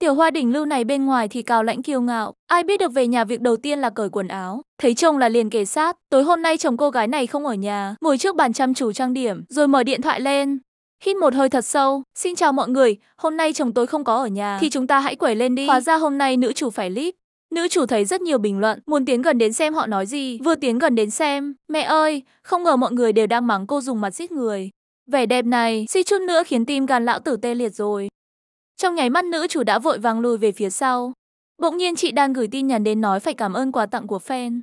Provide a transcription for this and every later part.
Tiểu hoa đỉnh lưu này bên ngoài thì cao lãnh kiêu ngạo, ai biết được về nhà việc đầu tiên là cởi quần áo. Thấy chồng là liền kể sát, tối hôm nay chồng cô gái này không ở nhà, ngồi trước bàn chăm chú trang điểm, rồi mở điện thoại lên. Hít một hơi thật sâu, xin chào mọi người, hôm nay chồng tôi không có ở nhà, thì chúng ta hãy quẩy lên đi. Hóa ra hôm nay nữ chủ phải lít. Nữ chủ thấy rất nhiều bình luận, muốn tiến gần đến xem họ nói gì, vừa tiến gần đến xem. Mẹ ơi, không ngờ mọi người đều đang mắng cô dùng mặt giết người. Vẻ đẹp này, suy chút nữa khiến tim gan lão tử tê liệt rồi. Trong nháy mắt nữ chủ đã vội vàng lùi về phía sau. Bỗng nhiên chị đang gửi tin nhắn đến nói phải cảm ơn quà tặng của fan.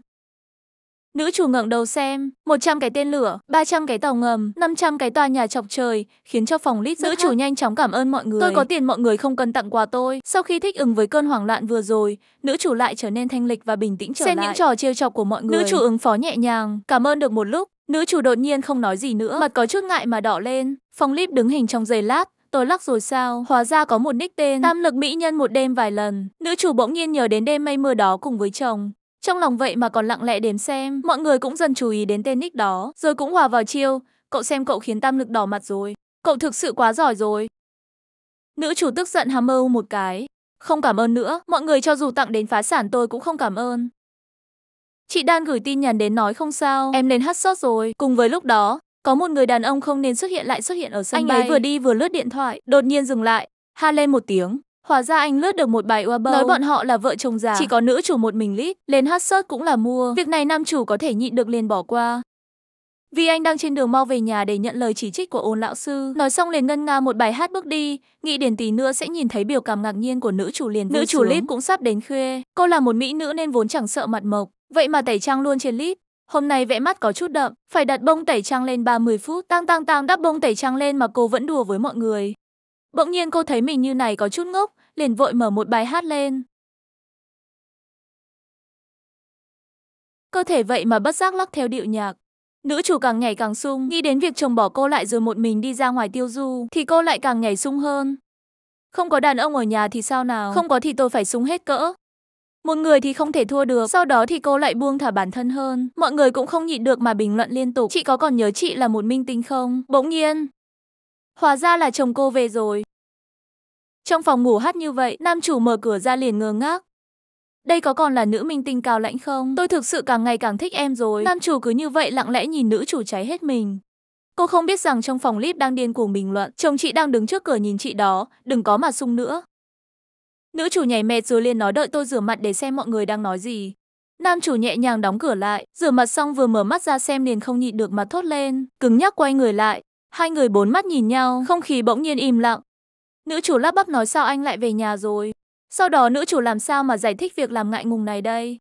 Nữ chủ ngẩng đầu xem, 100 cái tên lửa, 300 cái tàu ngầm, 500 cái tòa nhà chọc trời, khiến cho phòng lít nữ chủ nhanh chóng cảm ơn mọi người. Tôi có tiền mọi người không cần tặng quà tôi. Sau khi thích ứng với cơn hoảng loạn vừa rồi, nữ chủ lại trở nên thanh lịch và bình tĩnh trở xem lại. Xem những trò trêu chọc của mọi người. Nữ chủ ứng phó nhẹ nhàng, cảm ơn được một lúc, nữ chủ đột nhiên không nói gì nữa, mặt có chút ngại mà đỏ lên. Phòng lít đứng hình trong giây lát, tôi lắc rồi sao? Hóa ra có một nick tên Tam lực mỹ nhân một đêm vài lần. Nữ chủ bỗng nhiên nhớ đến đêm mây mưa đó cùng với chồng. Trong lòng vậy mà còn lặng lẽ đếm xem, mọi người cũng dần chú ý đến tên nick đó, rồi cũng hòa vào chiêu, cậu xem cậu khiến tam lực đỏ mặt rồi, cậu thực sự quá giỏi rồi. Nữ chủ tức giận hammer một cái, không cảm ơn nữa, mọi người cho dù tặng đến phá sản tôi cũng không cảm ơn. Chị Đan gửi tin nhắn đến nói không sao, em nên hát sót rồi. Cùng với lúc đó, có một người đàn ông không nên xuất hiện lại xuất hiện ở sân anh bay. Anh ấy vừa đi vừa lướt điện thoại, đột nhiên dừng lại, ha lên một tiếng. Hóa ra anh lướt được một bài Uber. Nói bọn họ là vợ chồng già, chỉ có nữ chủ một mình lít, lên hot search cũng là mua. Việc này nam chủ có thể nhịn được liền bỏ qua. Vì anh đang trên đường mau về nhà để nhận lời chỉ trích của ôn lão sư. Nói xong liền ngân nga một bài hát bước đi, nghĩ đến tí nữa sẽ nhìn thấy biểu cảm ngạc nhiên của nữ chủ liền Nữ chủ lít cũng sắp đến khuya. Cô là một mỹ nữ nên vốn chẳng sợ mặt mộc. Vậy mà tẩy trang luôn trên lít, Hôm nay vẽ mắt có chút đậm, phải đặt bông tẩy trang lên 30 phút. Tang tang tang đắp bông tẩy trang lên mà cô vẫn đùa với mọi người. Bỗng nhiên cô thấy mình như này có chút ngốc, liền vội mở một bài hát lên. Cơ thể vậy mà bất giác lắc theo điệu nhạc. Nữ chủ càng nhảy càng sung, nghĩ đến việc chồng bỏ cô lại rồi một mình đi ra ngoài tiêu du, thì cô lại càng nhảy sung hơn. Không có đàn ông ở nhà thì sao nào, không có thì tôi phải sung hết cỡ. Một người thì không thể thua được, sau đó thì cô lại buông thả bản thân hơn. Mọi người cũng không nhịn được mà bình luận liên tục. Chị có còn nhớ chị là một minh tinh không? Bỗng nhiên. Hóa ra là chồng cô về rồi. Trong phòng ngủ hát như vậy, nam chủ mở cửa ra liền ngơ ngác. Đây có còn là nữ minh tinh cao lãnh không? Tôi thực sự càng ngày càng thích em rồi. Nam chủ cứ như vậy lặng lẽ nhìn nữ chủ cháy hết mình. Cô không biết rằng trong phòng clip đang điên cuồng bình luận, chồng chị đang đứng trước cửa nhìn chị đó, đừng có mà sung nữa. Nữ chủ nhảy mệt rồi liền nói đợi tôi rửa mặt để xem mọi người đang nói gì. Nam chủ nhẹ nhàng đóng cửa lại, rửa mặt xong vừa mở mắt ra xem liền không nhịn được mặt thốt lên, cứng nhắc quay người lại. Hai người bốn mắt nhìn nhau, không khí bỗng nhiên im lặng. Nữ chủ lắp bắp nói sao anh lại về nhà rồi. Sau đó nữ chủ làm sao mà giải thích việc làm ngại ngùng này đây.